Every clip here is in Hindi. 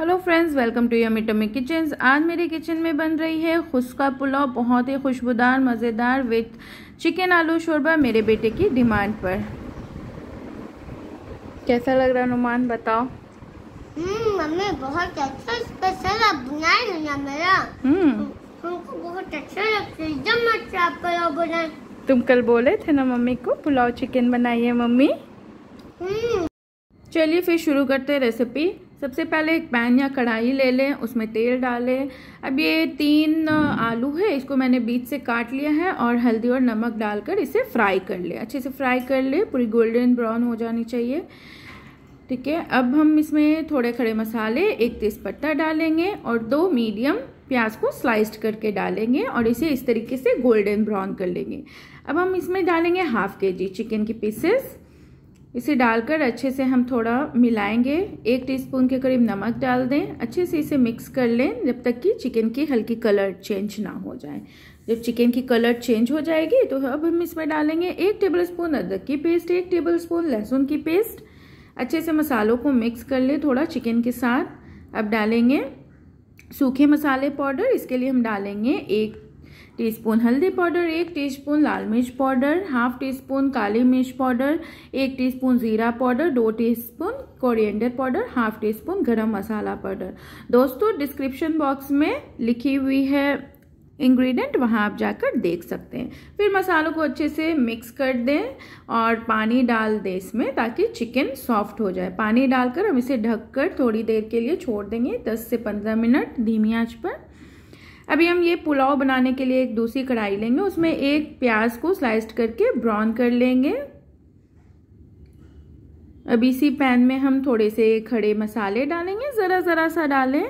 Hello friends welcome to Yummy Tummy Kitchen आज मेरे किचन में बन रही है खुशका पुलाव बहुत ही खुशबूदार मज़ेदार विथ चिकन आलू शोरबा मेरे बेटे की डिमांड पर कैसा लग रहा नुमान बताओ हम्म, मम्मी बहुत अच्छा मेरा हम्म। हमको बहुत अच्छा लगता है अच्छा तुम कल बोले थे ना मम्मी को पुलाव चिकन बनाइए मम्मी हम्म। चलिए फिर शुरू करते हैं रेसिपी सबसे पहले एक पैन या कढ़ाई ले लें उसमें तेल डालें अब ये तीन आलू है इसको मैंने बीच से काट लिया है और हल्दी और नमक डालकर इसे फ्राई कर लें अच्छे से फ्राई कर लें पूरी गोल्डन ब्राउन हो जानी चाहिए ठीक है अब हम इसमें थोड़े खड़े मसाले एक तेज़पत्ता डालेंगे और दो मीडियम प्याज को स्लाइस्ड करके डालेंगे और इसे इस तरीके से गोल्डन ब्राउन कर लेंगे अब हम इसमें डालेंगे हाफ के जी चिकन की पीसेस इसे डालकर अच्छे से हम थोड़ा मिलाएंगे एक टीस्पून के करीब नमक डाल दें अच्छे से इसे मिक्स कर लें जब तक कि चिकन की हल्की कलर चेंज ना हो जाए जब चिकन की कलर चेंज हो जाएगी तो अब हम इसमें डालेंगे एक टेबल स्पून अदरक की पेस्ट एक टेबल स्पून लहसुन की पेस्ट अच्छे से मसालों को मिक्स कर लें थोड़ा चिकन के साथ अब डालेंगे सूखे मसाले पाउडर इसके लिए हम डालेंगे एक टीस्पून हल्दी पाउडर एक टीस्पून लाल मिर्च पाउडर हाफ टी स्पून काली मिर्च पाउडर एक टीस्पून ज़ीरा पाउडर दो teaspoon coriander powder half teaspoon garam masala powder दोस्तों डिस्क्रिप्शन बॉक्स में लिखी हुई है इंग्रेडिएंट वहाँ आप जाकर देख सकते हैं फिर मसालों को अच्छे से मिक्स कर दें और पानी डाल दें इसमें ताकि चिकन सॉफ्ट हो जाए पानी डालकर हम इसे ढककर थोड़ी देर के लिए छोड़ देंगे 10 से 15 मिनट धीमी आंच पर अभी हम ये पुलाव बनाने के लिए एक दूसरी कढ़ाई लेंगे उसमें एक प्याज को स्लाइस्ड करके ब्राउन कर लेंगे अब इसी पैन में हम थोड़े से खड़े मसाले डालेंगे ज़रा ज़रा सा डालें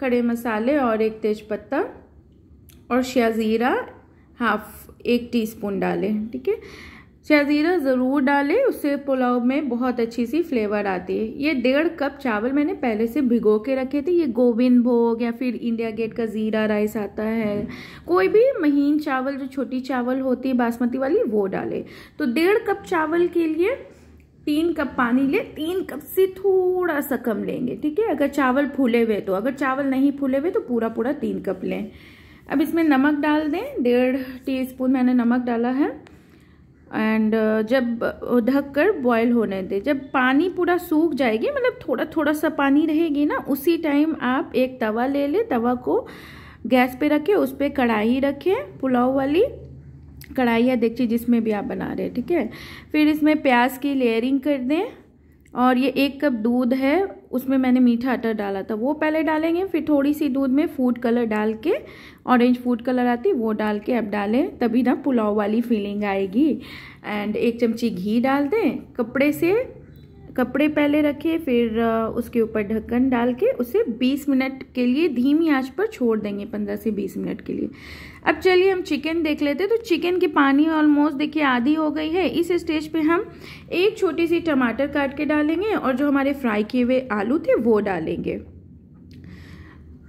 खड़े मसाले और एक तेज़पत्ता और शाजीरा हाफ एक टीस्पून डालें ठीक है शहजीरा ज़रूर डालें उससे पुलाव में बहुत अच्छी सी फ्लेवर आती है ये डेढ़ कप चावल मैंने पहले से भिगो के रखे थे ये गोविंद भोग या फिर इंडिया गेट का ज़ीरा राइस आता है कोई भी महीन चावल जो छोटी चावल होती है बासमती वाली वो डालें तो डेढ़ कप चावल के लिए तीन कप पानी ले तीन कप से थोड़ा सा कम लेंगे ठीक है अगर चावल फूले हुए तो अगर चावल नहीं फूले हुए तो पूरा पूरा तीन कप लें अब इसमें नमक डाल दें डेढ़ टीस्पून मैंने नमक डाला है एंड uh, जब uh, ढक कर बॉयल होने दें जब पानी पूरा सूख जाएगी मतलब थोड़ा थोड़ा सा पानी रहेगी ना उसी टाइम आप एक तवा ले लें तवा को गैस पे रखें उस पर कढ़ाई रखें पुलाव वाली कढ़ाई या देखिए जिसमें भी आप बना रहे हैं ठीक है फिर इसमें प्याज की लेयरिंग कर दें और ये एक कप दूध है उसमें मैंने मीठा आटा डाला था वो पहले डालेंगे फिर थोड़ी सी दूध में फूड कलर डाल के ऑरेंज फूड कलर आती वो डाल के अब डालें तभी ना पुलाव वाली फीलिंग आएगी एंड एक चमची घी डाल दें कपड़े से कपड़े पहले रखे फिर उसके ऊपर ढक्कन डाल के उसे 20 मिनट के लिए धीमी आंच पर छोड़ देंगे 15 से 20 मिनट के लिए अब चलिए हम चिकन देख लेते हैं तो चिकन की पानी ऑलमोस्ट देखिए आधी हो गई है इस स्टेज पे हम एक छोटी सी टमाटर काट के डालेंगे और जो हमारे फ्राई किए हुए आलू थे वो डालेंगे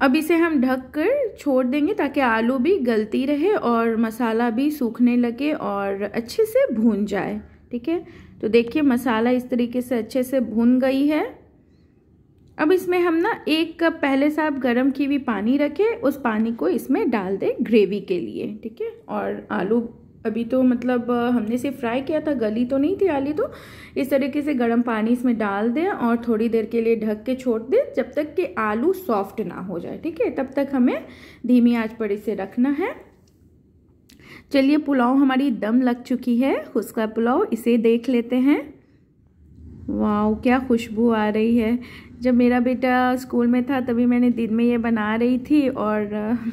अब इसे हम ढक कर छोड़ देंगे ताकि आलू भी गलती रहे और मसाला भी सूखने लगे और अच्छे से भून जाए ठीक है तो देखिए मसाला इस तरीके से अच्छे से भून गई है अब इसमें हम ना एक कप पहले से आप गर्म की हुई पानी रखें उस पानी को इसमें डाल दें ग्रेवी के लिए ठीक है और आलू अभी तो मतलब हमने सिर्फ फ्राई किया था गली तो नहीं थी आलू तो इस तरीके से गर्म पानी इसमें डाल दें और थोड़ी देर के लिए ढक के छोड़ दें जब तक कि आलू सॉफ्ट ना हो जाए ठीक है तब तक हमें धीमी आँच पर इसे रखना है चलिए पुलाव हमारी दम लग चुकी है उसका पुलाव इसे देख लेते हैं वाओ क्या खुशबू आ रही है जब मेरा बेटा स्कूल में था तभी मैंने दिन में ये बना रही थी और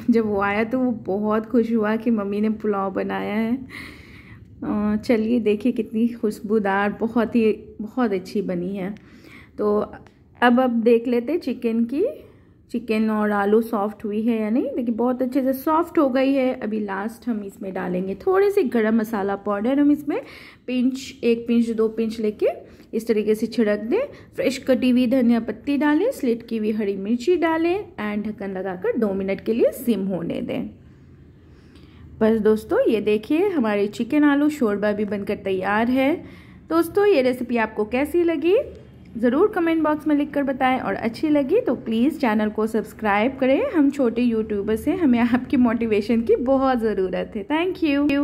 जब वो आया तो वो बहुत खुश हुआ कि मम्मी ने पुलाव बनाया है चलिए देखिए कितनी खुशबूदार बहुत ही बहुत अच्छी बनी है तो अब अब देख लेते चिकन की चिकन और आलू सॉफ्ट हुई है या नहीं देखिए बहुत अच्छे से सॉफ्ट हो गई है अभी लास्ट हम इसमें डालेंगे थोड़े से गरम मसाला पाउडर हम इसमें पिंच एक पिंच दो पिंच लेके इस तरीके से छिड़क दें फ्रेश कटी हुई धनिया पत्ती डालें स्लिट की हुई हरी मिर्ची डालें एंड ढक्कन लगाकर दो मिनट के लिए सिम होने दें बस दोस्तों ये देखिए हमारे चिकन आलू शोरबा भी बनकर तैयार है दोस्तों ये रेसिपी आपको कैसी लगी ज़रूर कमेंट बॉक्स में लिखकर बताएं और अच्छी लगी तो प्लीज़ चैनल को सब्सक्राइब करें हम छोटे यूट्यूबर हैं हमें आपकी मोटिवेशन की बहुत ज़रूरत है थैंक यू